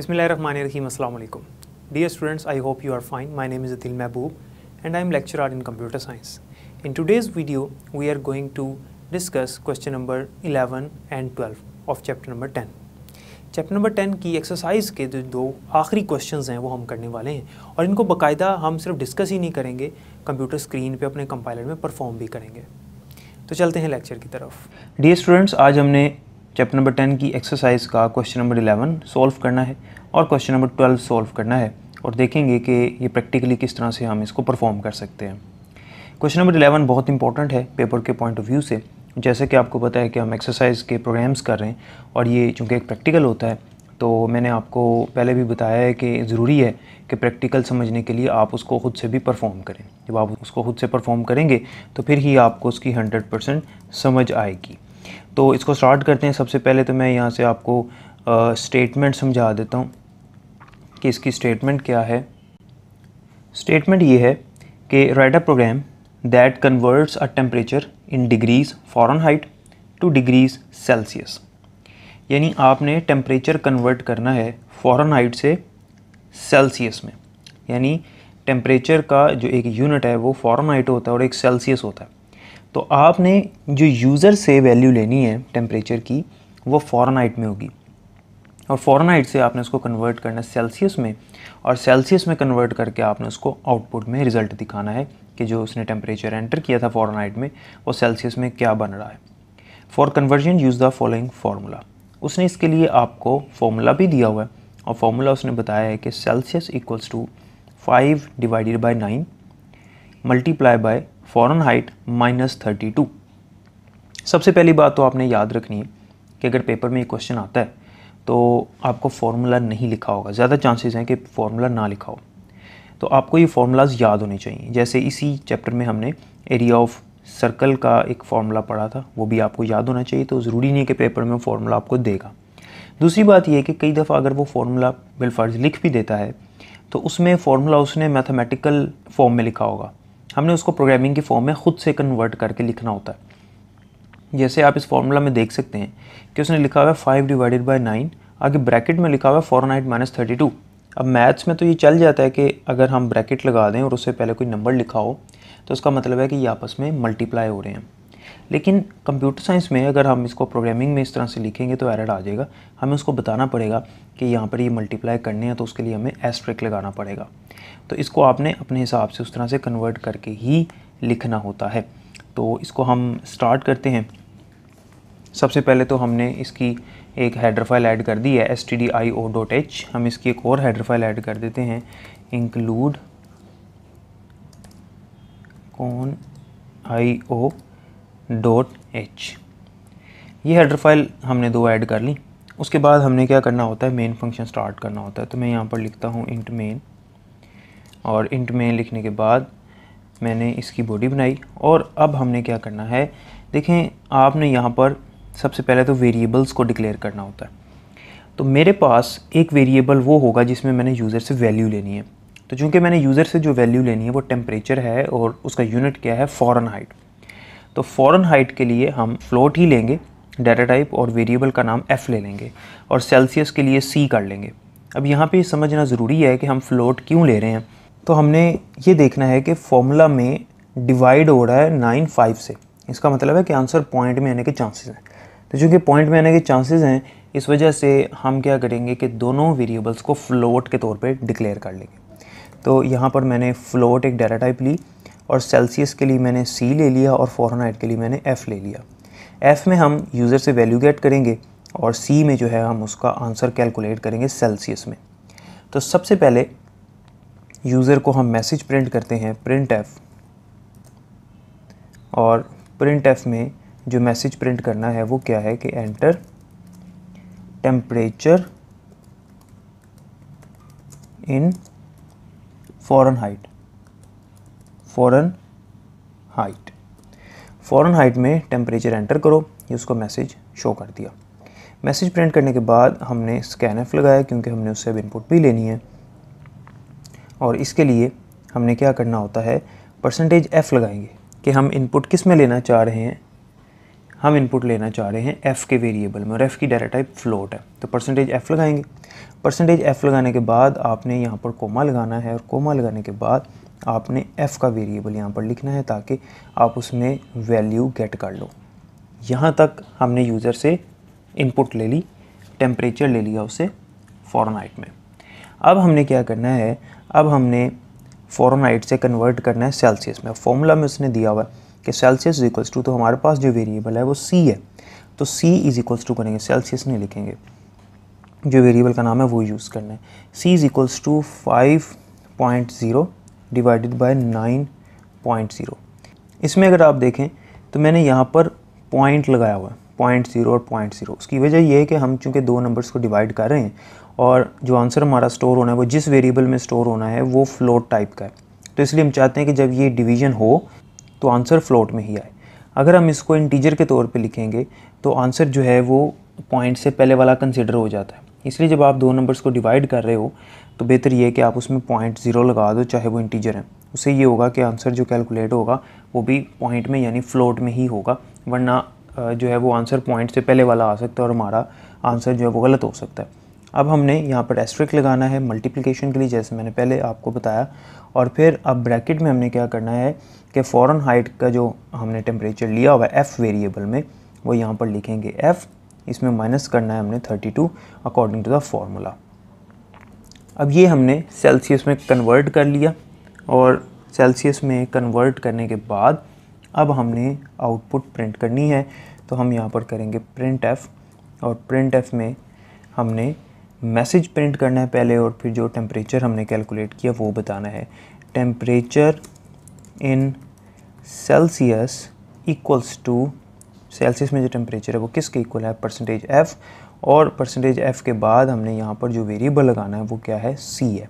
बिसमिल्ल रन रही अलकुम dear students I hope you are fine my name is Atil Mehboob and I am lecturer in computer science in today's video we are going to discuss question number eleven and twelve of chapter number ten chapter number ten की exercise के जो दो आखिरी question हैं वो हम करने वाले हैं और इनको बाकायदा हम सिर्फ डिस्कस ही नहीं करेंगे कंप्यूटर स्क्रीन पर अपने कंपाइलर में परफॉर्म भी करेंगे तो चलते हैं लेक्चर की तरफ डियर स्टूडेंट्स आज हमने चैप्टर नंबर टेन की एक्सरसाइज का क्वेश्चन नंबर इलेवन सॉल्व करना है और क्वेश्चन नंबर ट्वेल्व सॉल्व करना है और देखेंगे कि ये प्रैक्टिकली किस तरह से हम इसको परफॉर्म कर सकते हैं क्वेश्चन नंबर इलेवन बहुत इंपॉर्टेंट है पेपर के पॉइंट ऑफ व्यू से जैसे कि आपको पता है कि हम एक्सरसाइज के प्रोग्राम्स कर रहे हैं और ये चूँकि एक प्रैक्टिकल होता है तो मैंने आपको पहले भी बताया है कि ज़रूरी है कि प्रैक्टिकल समझने के लिए आप उसको खुद से भी परफॉर्म करें जब आप उसको खुद से परफॉर्म करेंगे तो फिर ही आपको उसकी हंड्रेड परसेंट समझ आएगी तो इसको स्टार्ट करते हैं सबसे पहले तो मैं यहाँ से आपको स्टेटमेंट समझा देता हूँ कि इसकी स्टेटमेंट क्या है स्टेटमेंट ये है कि write a program that converts a temperature in degrees Fahrenheit to degrees Celsius यानी आपने टेम्परेचर कन्वर्ट करना है फॉरन हाइट से सेल्सियस में यानी टेम्परेचर का जो एक यूनिट है वो फ़ॉरन हाइट होता है और एक सेल्सियस होता है तो आपने जो यूज़र से वैल्यू लेनी है टेम्परेचर की वो फॉरनाइट में होगी और फॉरनाइट से आपने उसको कन्वर्ट करना है सेल्सियस में और सेल्सियस में कन्वर्ट करके आपने उसको आउटपुट में रिज़ल्ट दिखाना है कि जो उसने टेम्परेचर एंटर किया था फॉरनाइट में वो सेल्सियस में क्या बन रहा है for conversion use the following formula उसने इसके लिए आपको फार्मूला भी दिया हुआ है और फार्मूला उसने बताया है कि Celsius equals to five divided by nine multiply by Fahrenheit minus thirty two सबसे पहली बात तो आपने याद रखनी है कि अगर पेपर में ये क्वेश्चन आता है तो आपको फार्मूला नहीं लिखा होगा ज़्यादा चांसेस हैं कि फार्मूला ना लिखा हो तो आपको ये फार्मूलाज याद होने चाहिए जैसे इसी चैप्टर में हमने एरिया ऑफ सर्कल का एक फार्मूला पढ़ा था वो भी आपको याद होना चाहिए तो ज़रूरी नहीं है कि पेपर में फार्मूला आपको देगा दूसरी बात यह कि कई दफ़ा अगर वो फार्मूला बिलफर्ज लिख भी देता है तो उसमें फार्मूला उसने मैथमेटिकल फॉर्म में लिखा होगा हमने उसको प्रोग्रामिंग की फॉर्म में ख़ुद से कन्वर्ट करके लिखना होता है जैसे आप इस फॉर्मूला में देख सकते हैं कि उसने लिखा हुआ है फाइव डिवाइडेड बाई नाइन आगे ब्रैकेट में लिखा हुआ है Fahrenheit minus thirty two अब मैथ्स में तो ये चल जाता है कि अगर हम ब्रैकेट लगा दें और उससे पहले कोई नंबर लिखा हो तो उसका मतलब है कि ये आपस में मल्टीप्लाई हो रहे हैं लेकिन कंप्यूटर साइंस में अगर हम इसको प्रोग्रामिंग में इस तरह से लिखेंगे तो एरर आ जाएगा हमें उसको बताना पड़ेगा कि यहाँ पर ये मल्टीप्लाई करने हैं तो उसके लिए हमें एस्ट्रिक लगाना पड़ेगा तो इसको आपने अपने हिसाब से उस तरह से कन्वर्ट करके ही लिखना होता है तो इसको हम स्टार्ट करते हैं सबसे पहले तो हमने इसकी एक हेडर ऐड कर दी है S T D I O dot H हम इसकी एक और हेडर ऐड कर देते हैं इंक्लूड कौन आई ओ डॉट एच ये हेडर फाइल हमने दो ऐड कर ली उसके बाद हमने क्या करना होता है मेन फंक्शन स्टार्ट करना होता है तो मैं यहाँ पर लिखता हूँ इंट मेन और इंट मेन लिखने के बाद मैंने इसकी बॉडी बनाई और अब हमने क्या करना है देखें आपने यहाँ पर सबसे पहले तो वेरिएबल्स को डिक्लेयर करना होता है तो मेरे पास एक वेरिएबल वो होगा जिसमें मैंने यूज़र से वैल्यू लेनी है तो चूँकि मैंने यूज़र से जो वैल्यू लेनी है वो टेम्परेचर है और उसका यूनिट क्या है फ़ॉरन हाइट तो फॉरन हाइट के लिए हम फ्लोट ही लेंगे डेटा टाइप और वेरिएबल का नाम एफ़ ले लेंगे और सेल्सियस के लिए सी कर लेंगे अब यहाँ पे समझना ज़रूरी है कि हम फ्लोट क्यों ले रहे हैं तो हमने ये देखना है कि फॉर्मूला में डिवाइड हो रहा है नाइन फाइव से इसका मतलब है कि आंसर पॉइंट में आने के चांसेस हैं तो चूँकि पॉइंट में आने के चांसेस हैं इस वजह से हम क्या करेंगे कि दोनों वेरिएबल्स को फ्लोट के तौर पर डिक्लेयर कर लेंगे तो यहाँ पर मैंने फ्लोट एक डेटा टाइप ली और सेल्सियस के लिए मैंने सी ले लिया और फॉरनाइट के लिए मैंने एफ़ ले लिया एफ़ में हम यूज़र से वैल्यू गेट करेंगे और सी में जो है हम उसका आंसर कैलकुलेट करेंगे सेल्सियस में तो सबसे पहले यूज़र को हम मैसेज प्रिंट करते हैं प्रिंट एफ़ और प्रिंट एफ़ में जो मैसेज प्रिंट करना है वो क्या है कि enter temperature in Fahrenheit Fahrenheit Fahrenheit में टेम्परेचर एंटर करो ये उसको मैसेज शो कर दिया मैसेज प्रिंट करने के बाद हमने स्कैन एफ लगाया क्योंकि हमने उससे अब इनपुट भी लेनी है और इसके लिए हमने क्या करना होता है परसेंटेज एफ़ लगाएंगे कि हम इनपुट किस में लेना चाह रहे हैं हम इनपुट लेना चाह रहे हैं एफ़ के वेरिएबल में और एफ़ की डाटा टाइप फ्लोट है तो परसेंटेज एफ़ लगाएंगे परसेंटेज एफ़ लगाने के बाद आपने यहाँ पर कोमा लगाना है और कोमा लगाने के बाद आपने f का वेरिएबल यहाँ पर लिखना है ताकि आप उसमें वैल्यू गेट कर लो यहाँ तक हमने यूज़र से इनपुट ले ली टेम्परेचर ले लिया उसे फॉरनाइट में अब हमने क्या करना है अब हमने फॉरनाइट से कन्वर्ट करना है सेल्सियस में फॉर्मूला में उसने दिया हुआ है कि सेल्सियस इक्वल्स टू तो हमारे पास जो वेरिएबल है वो सी है तो सी इज़ इक्वल्स टू करेंगे सेल्सियस नहीं लिखेंगे जो वेरिएबल का नाम है वो यूज़ करना है C is equals to five point zero divided by nine point zero इसमें अगर आप देखें तो मैंने यहाँ पर पॉइंट लगाया हुआ है पॉइंट ज़ीरो और पॉइंट ज़ीरो उसकी वजह यह है कि हम चूँकि दो नंबर्स को डिवाइड कर रहे हैं और जो आंसर हमारा स्टोर होना है वो जिस वेरिएबल में स्टोर होना है वो फ्लोट टाइप का है तो इसलिए हम चाहते हैं कि जब ये डिवीजन हो तो आंसर फ्लोट में ही आए अगर हम इसको इंटीजर के तौर पे लिखेंगे तो आंसर जो है वो पॉइंट से पहले वाला कंसिडर हो जाता है इसलिए जब आप दो नंबर्स को डिवाइड कर रहे हो तो बेहतर ये है कि आप उसमें पॉइंट ज़ीरो लगा दो चाहे वो इंटीजर है उससे ये होगा कि आंसर जो कैलकुलेट होगा वो भी पॉइंट में यानी फ्लोट में ही होगा वरना जो है वो आंसर पॉइंट से पहले वाला आ सकता है और हमारा आंसर जो है वो गलत हो सकता है अब हमने यहाँ पर एस्ट्रिक लगाना है मल्टीप्लिकेशन के लिए जैसे मैंने पहले आपको बताया और फिर अब ब्रैकेट में हमने क्या करना है कि फ़ौरन हाइट का जो हमने टेम्परेचर लिया हुआ है एफ़ वेरिएबल में वो यहाँ पर लिखेंगे एफ़ इसमें माइनस करना है हमने 32 अकॉर्डिंग टू द फार्मूला अब ये हमने सेल्सियस में कन्वर्ट कर लिया और सेल्सियस में कन्वर्ट करने के बाद अब हमने आउटपुट प्रिंट करनी है तो हम यहाँ पर करेंगे प्रिंट एफ़ और प्रिंट एफ़ में हमने मैसेज प्रिंट करना है पहले और फिर जो टेम्परेचर हमने कैलकुलेट किया वो बताना है temperature in Celsius equals to Celsius में जो टेम्परेचर है वो किसके इक्वल है परसेंटेज एफ़ और परसेंटेज एफ़ के बाद हमने यहाँ पर जो वेरिएबल लगाना है वो क्या है सी है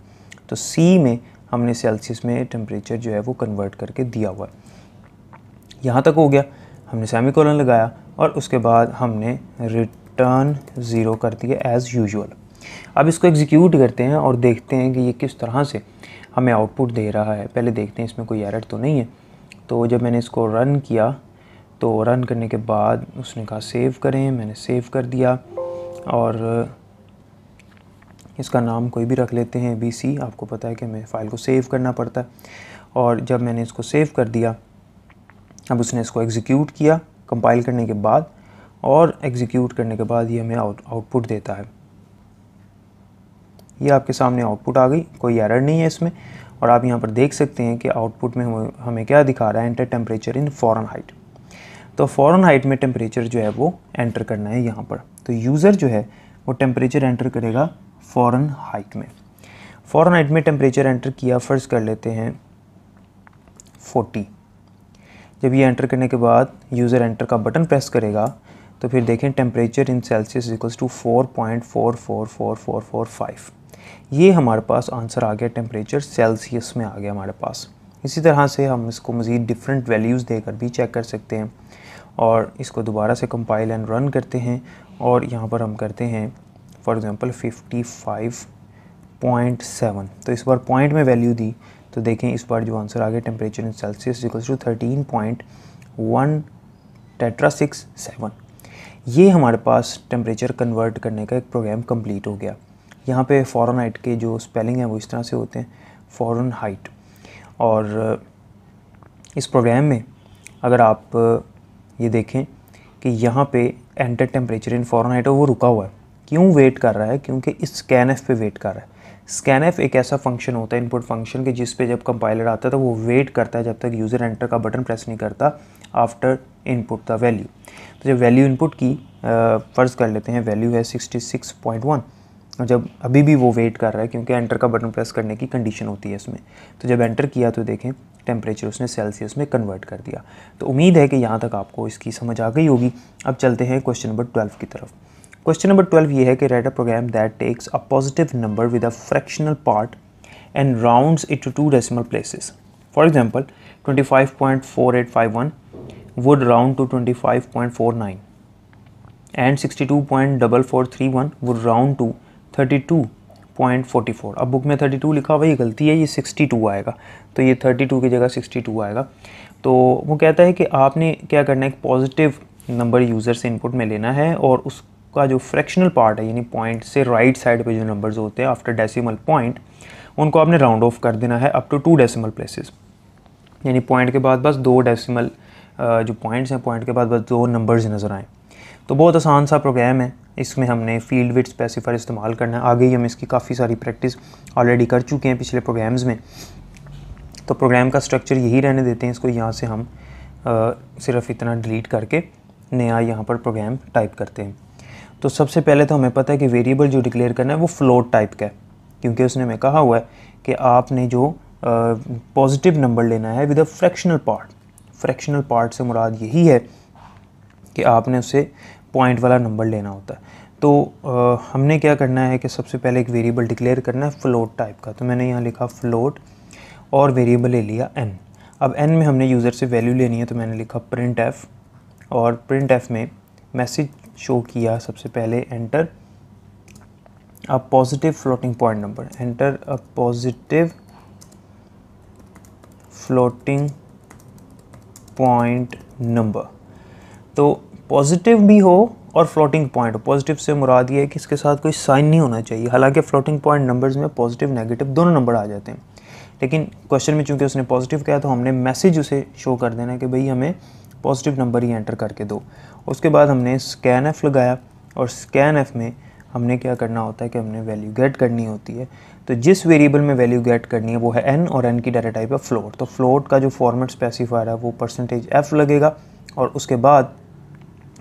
तो सी में हमने सेल्सियस में टेम्परेचर जो है वो कन्वर्ट करके दिया हुआ है यहाँ तक हो गया हमने सेमी लगाया और उसके बाद हमने रिटर्न ज़ीरो कर दिया एज़ यूजल अब इसको एग्जीक्यूट करते हैं और देखते हैं कि ये किस तरह से हमें आउटपुट दे रहा है पहले देखते हैं इसमें कोई एरर तो नहीं है तो जब मैंने इसको रन किया तो रन करने के बाद उसने कहा सेव करें मैंने सेव कर दिया और इसका नाम कोई भी रख लेते हैं बी सी आपको पता है कि हमें फ़ाइल को सेव करना पड़ता है और जब मैंने इसको सेव कर दिया अब उसने इसको एग्जीक्यूट किया कंपाइल करने के बाद और एग्जीक्यूट करने के बाद ये हमें आउट आउटपुट देता है ये आपके सामने आउटपुट आ गई कोई एरर नहीं है इसमें और आप यहाँ पर देख सकते हैं कि आउटपुट में हमें क्या दिखा रहा है enter temperature in Fahrenheit तो फ़ौरन हाइट में टेम्परेचर जो है वो एंटर करना है यहाँ पर तो यूज़र जो है वो टेम्परेचर एंटर करेगा फ़ौरन हाइट में फ़ौरन हाइट में टेम्परेचर एंटर किया फ़र्ज़ कर लेते हैं फोटी जब ये एंटर करने के बाद यूज़र एंटर का बटन प्रेस करेगा तो फिर देखें temperature in Celsius equals to four point four four four four four five ये हमारे पास आंसर आ गया टेम्परेचर सेल्सियस में आ गया हमारे पास इसी तरह से हम इसको मज़ीद डिफरेंट वैल्यूज़ देकर भी चेक कर सकते हैं और इसको दोबारा से कंपाइल एंड रन करते हैं और यहाँ पर हम करते हैं फॉर एग्ज़ाम्पल 55.7 तो इस बार पॉइंट में वैल्यू दी तो देखें इस बार जो आंसर आ गया temperature in Celsius equals to thirteen point one tetra six seven ये हमारे पास टेम्परेचर कन्वर्ट करने का एक प्रोग्राम कंप्लीट हो गया यहाँ पे फ़ौरन हाइट के जो स्पेलिंग है वो इस तरह से होते हैं फ़ौरन हाइट और इस प्रोग्राम में अगर आप ये देखें कि यहाँ पे एंटर टेम्परेचर इन फॉरन वो रुका हुआ है क्यों वेट कर रहा है क्योंकि इस स्कैन एफ पे वेट कर रहा है स्कैन एफ एक ऐसा फंक्शन होता है इनपुट फंक्शन के जिस पे जब कंपाइलर आता है तो वो वेट करता है जब तक यूज़र एंटर का बटन प्रेस नहीं करता आफ्टर इनपुट द वैल्यू तो जब वैल्यू इनपुट की फ़र्ज़ कर लेते हैं वैल्यू है सिक्सटी सिक्स पॉइंट वन और तो जब अभी भी वो वेट कर रहा है क्योंकि एंटर का बटन प्रेस करने की कंडीशन होती है इसमें तो जब एंटर किया तो देखें टेम्परेचर उसने सेल्सियस में कन्वर्ट कर दिया तो उम्मीद है कि यहाँ तक आपको इसकी समझ आ गई होगी अब चलते हैं क्वेश्चन नंबर ट्वेल्व की तरफ क्वेश्चन नंबर ट्वेल्व ये है कि write a program that takes a positive number with a fractional part and rounds it to two decimal places for example 25.4851 would round to 25.49 and 62.4431 would round to 62.4431 thirty two point four अब book में thirty two लिखा हुआ गलती है ये sixty two आएगा तो ये थर्टी टू की जगह सिक्सटी टू आएगा तो वो कहता है कि आपने क्या करना है एक पॉजिटिव नंबर यूज़र से इनपुट में लेना है और उसका जो फ्रैक्शनल पार्ट है यानी पॉइंट से राइट साइड पे जो नंबर्स होते हैं आफ्टर डेसिमल पॉइंट उनको आपने राउंड ऑफ कर देना है up to two decimal places यानी पॉइंट के बाद बस दो डेसीमल जो पॉइंट्स हैं पॉइंट के बाद बस दो नंबर्स नज़र आएँ तो बहुत आसान सा प्रोग्राम है इसमें हमने फील्ड विथ स्पेसिफायर इस्तेमाल करना है आगे ही हम इसकी काफ़ी सारी प्रैक्टिस ऑलरेडी कर चुके हैं पिछले प्रोग्राम्स में तो प्रोग्राम का स्ट्रक्चर यही रहने देते हैं इसको यहाँ से हम आ, सिर्फ इतना डिलीट करके नया यहाँ पर प्रोग्राम टाइप करते हैं तो सबसे पहले तो हमें पता है कि वेरिएबल जो डिक्लेयर करना है वो फ्लोट टाइप का है क्योंकि उसने हमें कहा हुआ है कि आपने जो पॉजिटिव नंबर लेना है with a fractional part fractional part से मुराद यही है कि आपने उसे पॉइंट वाला नंबर लेना होता है तो आ, हमने क्या करना है कि सबसे पहले एक वेरिएबल डिक्लेयर करना है फ्लोट टाइप का तो मैंने यहाँ लिखा फ्लोट और वेरिएबल ले लिया एन अब एन में हमने यूज़र से वैल्यू लेनी है तो मैंने लिखा प्रिंट एफ और प्रिंट एफ में मैसेज शो किया सबसे पहले enter a positive floating point number enter a positive floating point number तो पॉजिटिव भी हो और फ्लोटिंग पॉइंट पॉजिटिव से मुराद ये है कि इसके साथ कोई साइन नहीं होना चाहिए हालांकि फ्लोटिंग पॉइंट नंबर्स में पॉजिटिव नेगेटिव दोनों नंबर आ जाते हैं लेकिन क्वेश्चन में चूंकि उसने पॉजिटिव कहा तो हमने मैसेज उसे शो कर देना कि भाई हमें पॉजिटिव नंबर ही एंटर करके दो उसके बाद हमने स्कैन एफ लगाया और स्कैन एफ में हमने क्या करना होता है कि हमने वैल्यू गेट करनी होती है तो जिस वेरिएबल में वैल्यू गेट करनी है वो है एन और एन की डाटा टाइप है फ्लोट तो फ्लोट का जो फॉर्मेट स्पेसिफायर है वो परसेंटेज एफ लगेगा और उसके बाद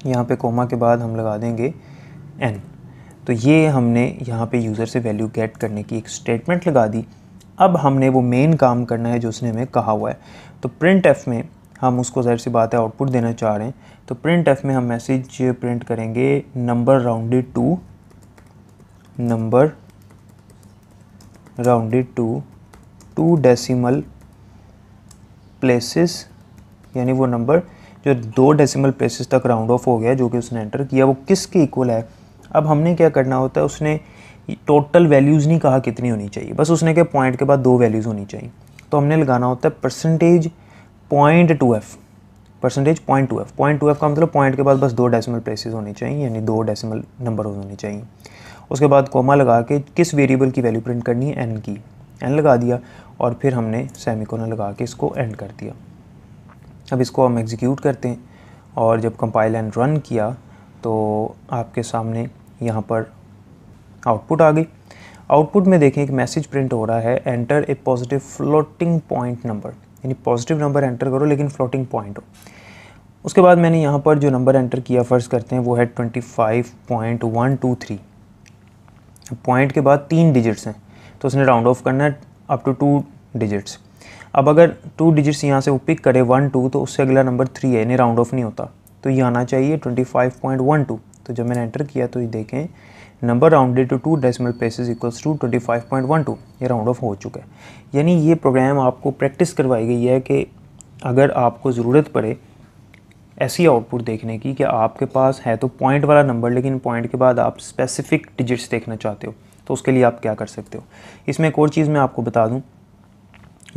यहाँ पे कोमा के बाद हम लगा देंगे एन तो ये हमने यहाँ पे यूज़र से वैल्यू गेट करने की एक स्टेटमेंट लगा दी अब हमने वो मेन काम करना है जो उसने हमें कहा हुआ है तो प्रिंट एफ में हम उसको ज़ाहिर सी बात है आउटपुट देना चाह रहे हैं तो प्रिंट एफ में हम मैसेज प्रिंट करेंगे number rounded to number rounded to two decimal places यानी वो नंबर जो दो डेसिमल प्लेसेस तक राउंड ऑफ हो गया जो कि उसने एंटर किया वो किसके इक्वल है अब हमने क्या करना होता है उसने टोटल वैल्यूज़ नहीं कहा कितनी होनी चाहिए बस उसने क्या पॉइंट के बाद दो वैल्यूज़ होनी चाहिए तो हमने लगाना होता है percentage point two F percentage point two F point two F का मतलब पॉइंट के बाद बस दो डेसिमल प्लेसेस होने चाहिए यानी दो डेसिमल नंबर होने चाहिए उसके बाद कोमा लगा के किस वेरिएबल की वैल्यू प्रिंट करनी है एन की एन लगा दिया और फिर हमने सेमी लगा के इसको एंड कर दिया अब इसको हम एग्जीक्यूट करते हैं और जब कंपाइल एंड रन किया तो आपके सामने यहाँ पर आउटपुट आ गई आउटपुट में देखें एक मैसेज प्रिंट हो रहा है enter a positive floating point number यानी पॉजिटिव नंबर एंटर करो लेकिन फ्लोटिंग पॉइंट हो उसके बाद मैंने यहाँ पर जो नंबर एंटर किया फर्ज करते हैं वो है twenty five point one two three point के बाद तीन डिजिट्स हैं तो उसने राउंड ऑफ करना है अप टू टू डिजिट्स अब अगर टू डिजिट्स यहाँ से वो पिक करे वन टू तो उससे अगला नंबर थ्री है यानी राउंड ऑफ नहीं होता तो ये आना चाहिए twenty five point one two तो जब मैंने एंटर किया तो ये देखें number rounded to two decimal places equals to twenty five point one two ये राउंड ऑफ हो चुका है यानी ये प्रोग्राम आपको प्रैक्टिस करवाई गई है कि अगर आपको ज़रूरत पड़े ऐसी आउटपुट देखने की कि आपके पास है तो पॉइंट वाला नंबर लेकिन पॉइंट के बाद आप स्पेसिफिक डिजिट्स देखना चाहते हो तो उसके लिए आप क्या कर सकते हो इसमें एक और चीज़ मैं आपको बता दूँ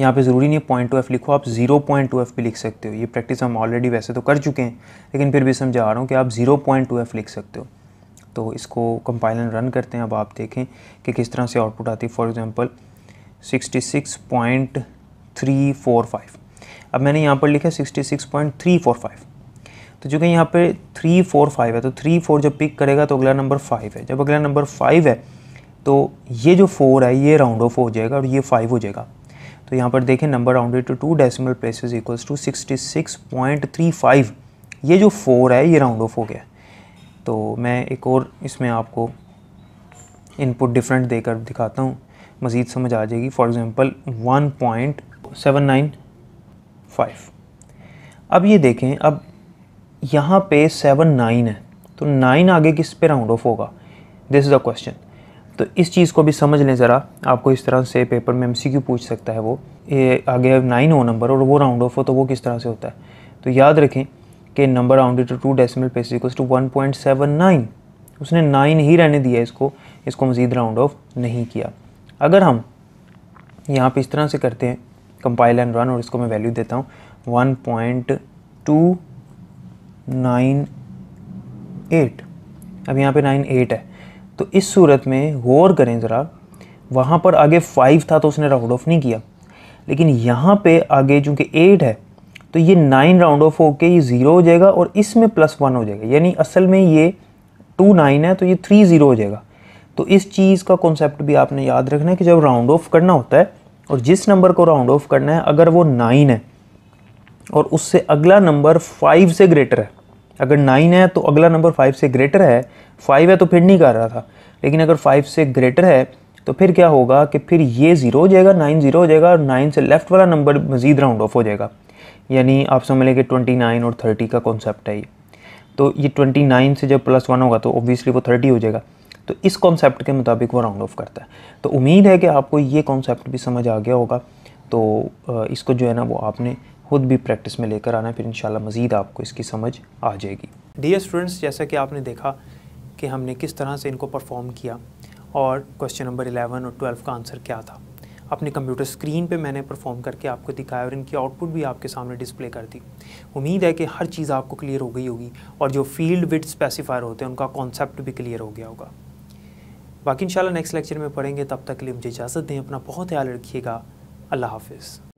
यहाँ पे ज़रूरी नहीं पॉइंट टू एफ लिखो आप जीरो पॉइंट टू एफ भी लिख सकते हो ये प्रैक्टिस हम ऑलरेडी वैसे तो कर चुके हैं लेकिन फिर भी समझा रहा हूँ कि आप ज़ीरो पॉइंट टू एफ लिख सकते हो तो इसको कंपाइल एंड रन करते हैं अब आप देखें कि किस तरह से आउटपुट आती है for example sixty six point three four five अब मैंने यहाँ पर लिखा sixty six point three four five तो चूँकि यहाँ पर थ्री फोर फाइव है तो थ्री फोर जब पिक करेगा तो अगला नंबर फाइव है जब अगला नंबर फाइव है तो ये जो फोर है ये राउंड ऑफ हो जाएगा और ये फाइव हो जाएगा तो यहाँ पर देखें number rounded to two decimal places equals to sixty six point three five ये जो फोर है ये राउंड ऑफ हो गया तो मैं एक और इसमें आपको इनपुट डिफरेंट देकर दिखाता हूँ मज़ीद समझ आ जाएगी for example one point seven nine five अब ये देखें अब यहाँ पे सेवन नाइन है तो नाइन आगे किस पे राउंड ऑफ होगा दिस इज़ द क्वेश्चन तो इस चीज़ को भी समझ लें ज़रा आपको इस तरह से पेपर में एमसीक्यू पूछ सकता है वो ये आगे नाइन हो नंबर और वो राउंड ऑफ हो तो वो किस तरह से होता है तो याद रखें कि number rounded to two decimal place equals to one point seven nine उसने नाइन ही रहने दिया इसको इसको मज़ीद राउंड ऑफ नहीं किया अगर हम यहाँ पर इस तरह से करते हैं कंपाइल एंड रन और इसको मैं वैल्यू देता हूँ one point two nine eight अब यहाँ पर नाइन एट है तो इस सूरत में गौर करें ज़रा वहाँ पर आगे फाइव था तो उसने राउंड ऑफ नहीं किया लेकिन यहाँ पे आगे चूँकि एट है तो ये नाइन राउंड ऑफ होके ये ज़ीरो हो जाएगा और इसमें प्लस वन हो जाएगा यानी असल में ये टू नाइन है तो ये थ्री ज़ीरो हो जाएगा तो इस चीज़ का कॉन्सेप्ट भी आपने याद रखना है कि जब राउंड ऑफ करना होता है और जिस नंबर को राउंड ऑफ करना है अगर वो नाइन है और उससे अगला नंबर फाइव से ग्रेटर है अगर नाइन है तो अगला नंबर फाइव से ग्रेटर है फाइव है तो फिर नहीं कर रहा था लेकिन अगर फाइव से ग्रेटर है तो फिर क्या होगा कि फिर ये ज़ीरो हो जाएगा नाइन ज़ीरो हो जाएगा और नाइन से लेफ़्ट वाला नंबर मज़ीद राउंड ऑफ हो जाएगा यानी आप समझ लें कि ट्वेंटी नाइन और थर्टी का कॉन्सेप्ट है ये तो ये ट्वेंटी नाइन से जब प्लस वन होगा तो ओबियसली वो थर्टी हो जाएगा तो इस कॉन्सेप्ट के मुताबिक वो राउंड ऑफ करता है तो उम्मीद है कि आपको ये कॉन्सेप्ट भी समझ आ गया होगा तो इसको जो है ना वो आपने ख़ुद भी प्रैक्टिस में लेकर आना फिर इन मज़ीद आपको इसकी समझ आ जाएगी डियर स्टूडेंट्स जैसा कि आपने देखा कि हमने किस तरह से इनको परफॉर्म किया और क्वेश्चन नंबर 11 और 12 का आंसर क्या था अपने कंप्यूटर स्क्रीन पे मैंने परफॉर्म करके आपको दिखाया और इनकी आउटपुट भी आपके सामने डिस्प्ले कर दी उम्मीद है कि हर चीज़ आपको क्लियर हो गई होगी और जो फील्ड विथ स्पेसिफायर होते हैं उनका कॉन्सेप्ट भी क्लियर हो गया होगा बाकी इंशाल्लाह नेक्स्ट लेक्चर में पढ़ेंगे तब तक के लिए मुझे इजाज़त दें अपना बहुत ख्याल रखिएगा अल्लाह हाफिज़